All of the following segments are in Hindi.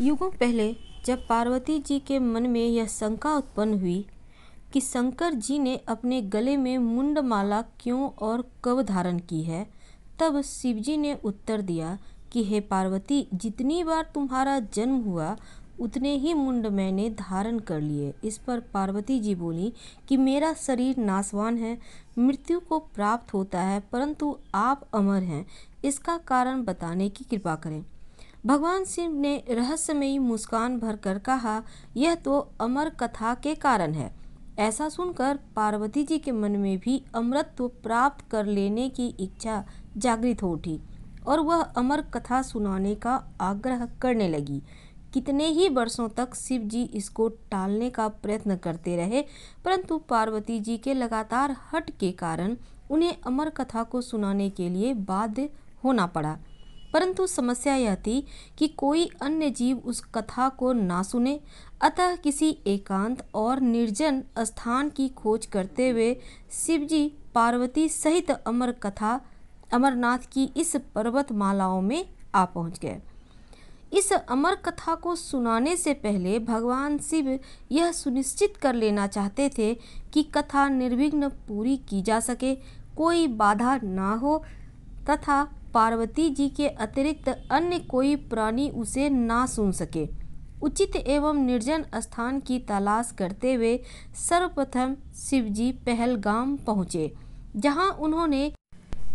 युगों पहले जब पार्वती जी के मन में यह शंका उत्पन्न हुई कि शंकर जी ने अपने गले में मुंडमाला क्यों और कब धारण की है तब शिवजी ने उत्तर दिया कि हे पार्वती जितनी बार तुम्हारा जन्म हुआ उतने ही मुंड मैंने धारण कर लिए इस पर पार्वती जी बोली कि मेरा शरीर नासवान है मृत्यु को प्राप्त होता है परंतु आप अमर हैं इसका कारण बताने की कृपा करें भगवान शिव ने रहस्यमयी मुस्कान भरकर कहा यह तो अमर कथा के कारण है ऐसा सुनकर पार्वती जी के मन में भी अमृतत्व प्राप्त कर लेने की इच्छा जागृत हो उठी और वह अमर कथा सुनाने का आग्रह करने लगी कितने ही वर्षों तक शिव जी इसको टालने का प्रयत्न करते रहे परंतु पार्वती जी के लगातार हट के कारण उन्हें अमर कथा को सुनाने के लिए बाध्य होना पड़ा परंतु समस्या यह थी कि कोई अन्य जीव उस कथा को ना सुने अतः किसी एकांत और निर्जन स्थान की खोज करते हुए शिवजी पार्वती सहित अमर कथा अमरनाथ की इस पर्वतमालाओं में आ पहुँच गए इस अमर कथा को सुनाने से पहले भगवान शिव यह सुनिश्चित कर लेना चाहते थे कि कथा निर्विघ्न पूरी की जा सके कोई बाधा ना हो तथा पार्वती जी के अतिरिक्त अन्य कोई प्राणी उसे ना सुन सके उचित एवं निर्जन स्थान की तलाश करते हुए सर्वप्रथम शिवजी पहलगाम पहुँचे जहाँ उन्होंने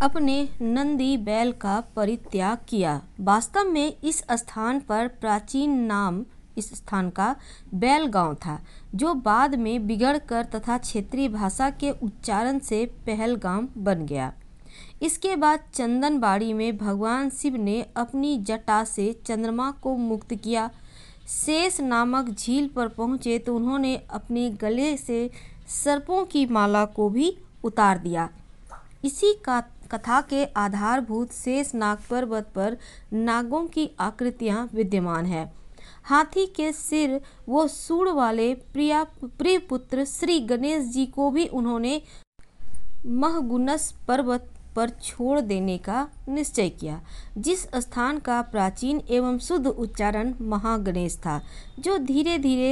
अपने नंदी बैल का परित्याग किया वास्तव में इस स्थान पर प्राचीन नाम इस स्थान का बैल गांव था जो बाद में बिगड़कर तथा क्षेत्रीय भाषा के उच्चारण से पहलगाम बन गया इसके बाद चंदनबाड़ी में भगवान शिव ने अपनी जटा से चंद्रमा को मुक्त किया शेष नामक झील पर पहुंचे तो उन्होंने अपने गले से सर्पों की माला को भी उतार दिया इसी का कथा के आधारभूत शेष नाग पर्वत पर नागों की आकृतियां विद्यमान है हाथी के सिर वो सूढ़ वाले प्रिया प्रिय पुत्र श्री गणेश जी को भी उन्होंने महगुनस पर्वत पर छोड़ देने का निश्चय किया जिस स्थान का प्राचीन एवं शुद्ध उच्चारण महागणेश था जो धीरे धीरे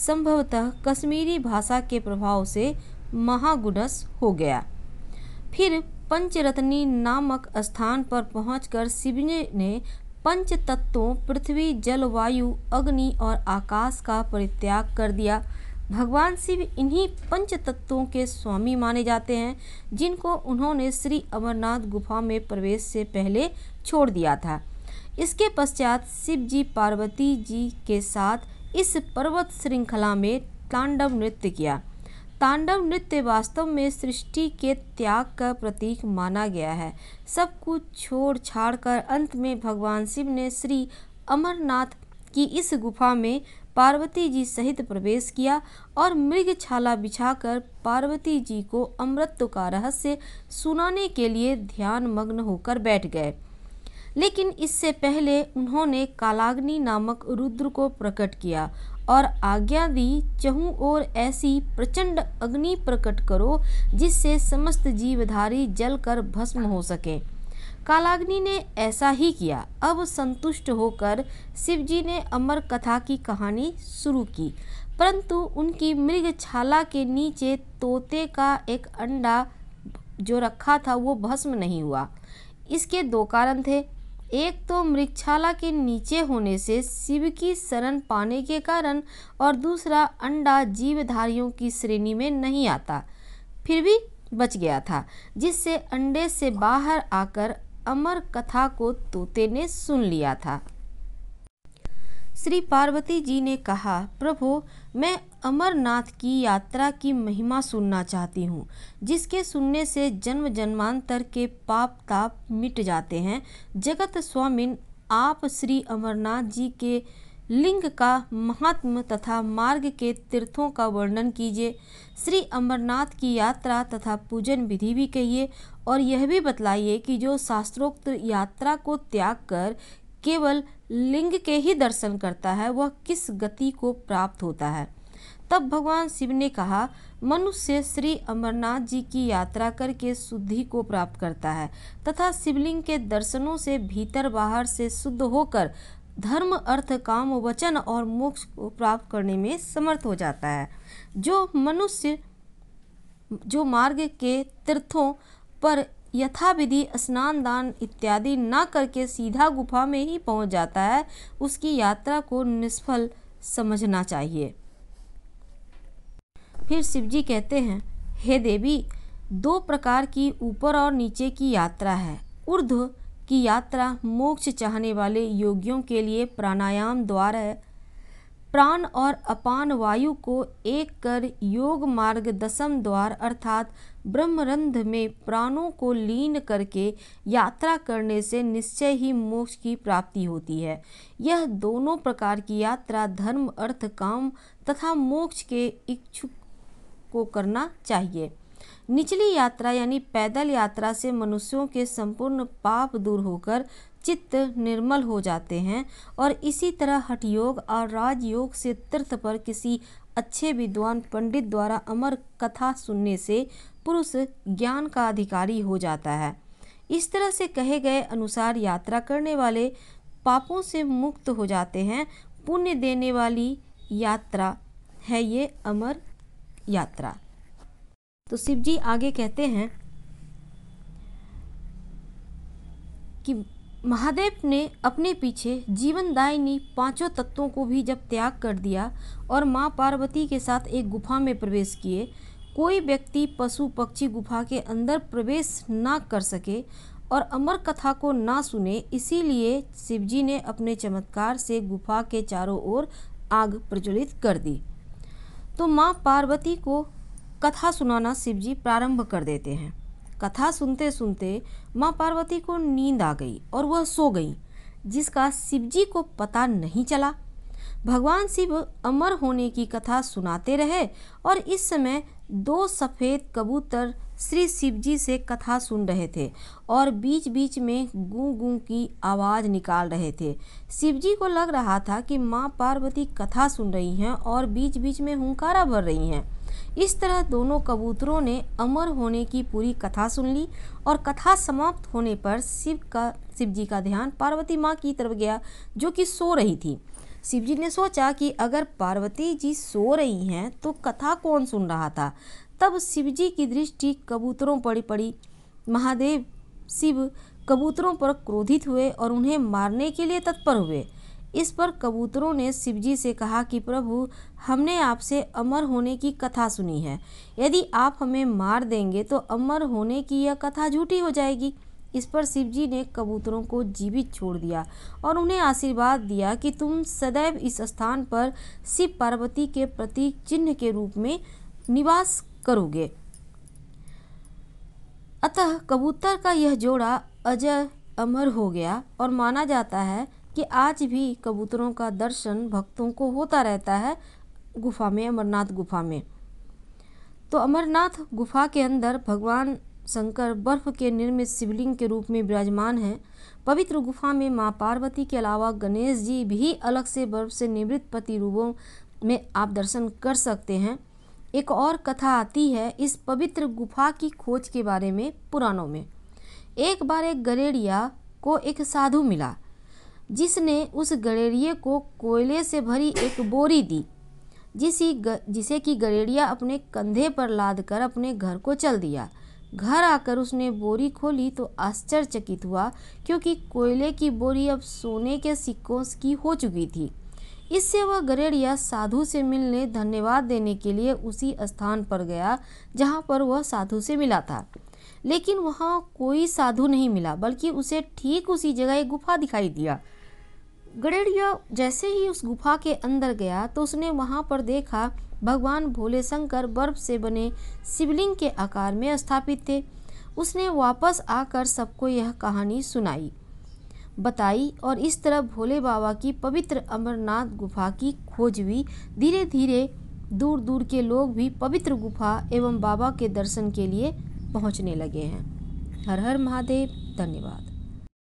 संभवतः कश्मीरी भाषा के प्रभाव से महागुणस हो गया फिर पंचरत्नी नामक स्थान पर पहुंचकर शिव ने पंच तत्वों पृथ्वी जलवायु अग्नि और आकाश का परित्याग कर दिया भगवान शिव इन्हीं पंच तत्वों के स्वामी माने जाते हैं जिनको उन्होंने श्री अमरनाथ गुफा में प्रवेश से पहले छोड़ दिया था इसके पश्चात शिव जी पार्वती जी के साथ इस पर्वत श्रृंखला में तांडव नृत्य किया तांडव नृत्य वास्तव में सृष्टि के त्याग का प्रतीक माना गया है सब कुछ छोड़ छाड़ कर अंत में भगवान शिव ने श्री अमरनाथ की इस गुफा में पार्वती जी सहित प्रवेश किया और मृग छाला बिछाकर पार्वती जी को अमृत का रहस्य सुनाने के लिए ध्यान मग्न होकर बैठ गए लेकिन इससे पहले उन्होंने कालाग्नि नामक रुद्र को प्रकट किया और आज्ञा दी चहूँ और ऐसी प्रचंड अग्नि प्रकट करो जिससे समस्त जीवधारी जलकर भस्म हो सके कालाग्नि ने ऐसा ही किया अब संतुष्ट होकर शिवजी ने अमर कथा की कहानी शुरू की परंतु उनकी मृगछाला के नीचे तोते का एक अंडा जो रखा था वो भस्म नहीं हुआ इसके दो कारण थे एक तो मृक्षाला के नीचे होने से शिव की शरण पाने के कारण और दूसरा अंडा जीवधारियों की श्रेणी में नहीं आता फिर भी बच गया था जिससे अंडे से बाहर आकर अमर कथा को तोते ने सुन लिया था श्री पार्वती जी ने कहा प्रभु मैं अमरनाथ की यात्रा की महिमा सुनना चाहती हूँ जिसके सुनने से जन्म जन्मांतर के पाप ताप मिट जाते हैं जगत स्वामिन आप श्री अमरनाथ जी के लिंग का महात्म तथा मार्ग के तीर्थों का वर्णन कीजिए श्री अमरनाथ की यात्रा तथा पूजन विधि भी कहिए और यह भी बतलाइए कि जो शास्त्रोक्त यात्रा को त्याग कर केवल लिंग के ही दर्शन करता है वह किस गति को प्राप्त होता है तब भगवान शिव ने कहा मनुष्य श्री अमरनाथ जी की यात्रा करके शुद्धि को प्राप्त करता है तथा शिवलिंग के दर्शनों से भीतर बाहर से शुद्ध होकर धर्म अर्थ काम वचन और मोक्ष को प्राप्त करने में समर्थ हो जाता है जो मनुष्य जो मार्ग के तीर्थों पर यथाविधि स्नान दान इत्यादि न करके सीधा गुफा में ही पहुंच जाता है उसकी यात्रा को निष्फल समझना चाहिए फिर शिवजी कहते हैं हे देवी दो प्रकार की ऊपर और नीचे की यात्रा है ऊर्ध्व की यात्रा मोक्ष चाहने वाले योगियों के लिए प्राणायाम द्वारा है प्राण और अपान वायु को एक कर योग मार्ग दशम द्वार अर्थात ब्रह्मरंध में प्राणों को लीन करके यात्रा करने से निश्चय ही मोक्ष की प्राप्ति होती है यह दोनों प्रकार की यात्रा धर्म अर्थ काम तथा मोक्ष के इच्छुक को करना चाहिए निचली यात्रा यानी पैदल यात्रा से मनुष्यों के संपूर्ण पाप दूर होकर चित्त निर्मल हो जाते हैं और इसी तरह योग और राजयोग से तीर्थ पर किसी अच्छे विद्वान पंडित द्वारा अमर कथा सुनने से पुरुष ज्ञान का अधिकारी हो जाता है इस तरह से कहे गए अनुसार यात्रा करने वाले पापों से मुक्त हो जाते हैं पुण्य देने वाली यात्रा है ये अमर यात्रा तो शिव जी आगे कहते हैं कि महादेव ने अपने पीछे जीवनदायिनी पांचों तत्वों को भी जब त्याग कर दिया और माँ पार्वती के साथ एक गुफा में प्रवेश किए कोई व्यक्ति पशु पक्षी गुफा के अंदर प्रवेश ना कर सके और अमर कथा को ना सुने इसीलिए शिवजी ने अपने चमत्कार से गुफा के चारों ओर आग प्रज्वलित कर दी तो माँ पार्वती को कथा सुनाना शिवजी प्रारंभ कर देते हैं कथा सुनते सुनते माँ पार्वती को नींद आ गई और वह सो गई जिसका शिवजी को पता नहीं चला भगवान शिव अमर होने की कथा सुनाते रहे और इस समय दो सफ़ेद कबूतर श्री शिवजी से कथा सुन रहे थे और बीच बीच में गूं गूं की आवाज़ निकाल रहे थे शिवजी को लग रहा था कि माँ पार्वती कथा सुन रही हैं और बीच बीच में हुंकारा भर रही हैं इस तरह दोनों कबूतरों ने अमर होने की पूरी कथा सुन ली और कथा समाप्त होने पर शिव का शिव जी का ध्यान पार्वती माँ की तरफ गया जो कि सो रही थी शिव जी ने सोचा कि अगर पार्वती जी सो रही हैं तो कथा कौन सुन रहा था तब शिव जी की दृष्टि कबूतरों पड़ी पड़ी महादेव शिव कबूतरों पर क्रोधित हुए और उन्हें मारने के लिए तत्पर हुए इस पर कबूतरों ने शिवजी से कहा कि प्रभु हमने आपसे अमर होने की कथा सुनी है यदि आप हमें मार देंगे तो अमर होने की यह कथा झूठी हो जाएगी इस पर शिवजी ने कबूतरों को जीवित छोड़ दिया और उन्हें आशीर्वाद दिया कि तुम सदैव इस स्थान पर शिव पार्वती के प्रतीक चिन्ह के रूप में निवास करोगे अतः कबूतर का यह जोड़ा अजय अमर हो गया और माना जाता है कि आज भी कबूतरों का दर्शन भक्तों को होता रहता है गुफा में अमरनाथ गुफा में तो अमरनाथ गुफा के अंदर भगवान शंकर बर्फ के निर्मित शिवलिंग के रूप में विराजमान हैं पवित्र गुफा में माँ पार्वती के अलावा गणेश जी भी अलग से बर्फ से निवृत्त रूपों में आप दर्शन कर सकते हैं एक और कथा आती है इस पवित्र गुफा की खोज के बारे में पुराणों में एक बार एक गरेड़िया को एक साधु मिला जिसने उस गरेड़िए को कोयले से भरी एक बोरी दी जिसी ग, जिसे कि गरेड़िया अपने कंधे पर लाद कर अपने घर को चल दिया घर आकर उसने बोरी खोली तो आश्चर्यचकित हुआ क्योंकि कोयले की बोरी अब सोने के सिक्कों की हो चुकी थी इससे वह गरेड़िया साधु से मिलने धन्यवाद देने के लिए उसी स्थान पर गया जहाँ पर वह साधु से मिला था लेकिन वहाँ कोई साधु नहीं मिला बल्कि उसे ठीक उसी जगह एक गुफा दिखाई दिया गडेड़िया जैसे ही उस गुफा के अंदर गया तो उसने वहाँ पर देखा भगवान भोले शंकर बर्फ से बने शिवलिंग के आकार में स्थापित थे उसने वापस आकर सबको यह कहानी सुनाई बताई और इस तरह भोले बाबा की पवित्र अमरनाथ गुफा की खोज हुई धीरे धीरे दूर दूर के लोग भी पवित्र गुफा एवं बाबा के दर्शन के लिए पहुँचने लगे हैं हर हर महादेव धन्यवाद